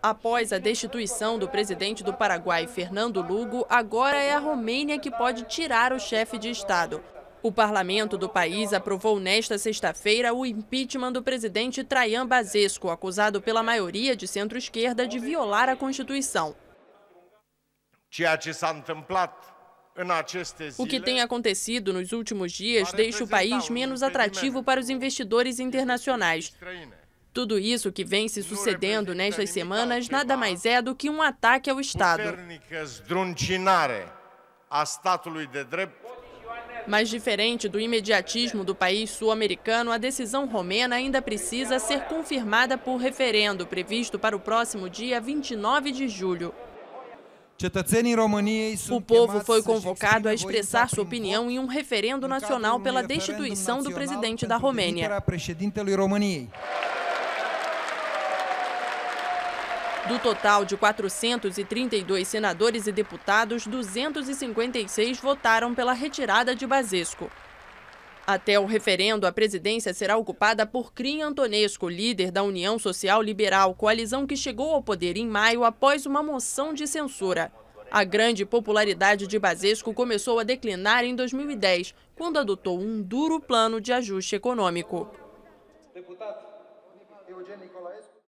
Após a destituição do presidente do Paraguai, Fernando Lugo, agora é a Romênia que pode tirar o chefe de Estado. O parlamento do país aprovou nesta sexta-feira o impeachment do presidente Traian Basesco, acusado pela maioria de centro-esquerda de violar a Constituição. O que tem acontecido nos últimos dias deixa o país menos atrativo para os investidores internacionais. Tudo isso que vem se sucedendo nestas semanas nada mais é do que um ataque ao Estado. Mas diferente do imediatismo do país sul-americano, a decisão romena ainda precisa ser confirmada por referendo, previsto para o próximo dia 29 de julho. O povo foi convocado a expressar sua opinião em um referendo nacional pela destituição do presidente da Romênia. Do total de 432 senadores e deputados, 256 votaram pela retirada de Basesco. Até o referendo, a presidência será ocupada por Crin Antonesco, líder da União Social Liberal, coalizão que chegou ao poder em maio após uma moção de censura. A grande popularidade de Basesco começou a declinar em 2010, quando adotou um duro plano de ajuste econômico. Deputado Eugênio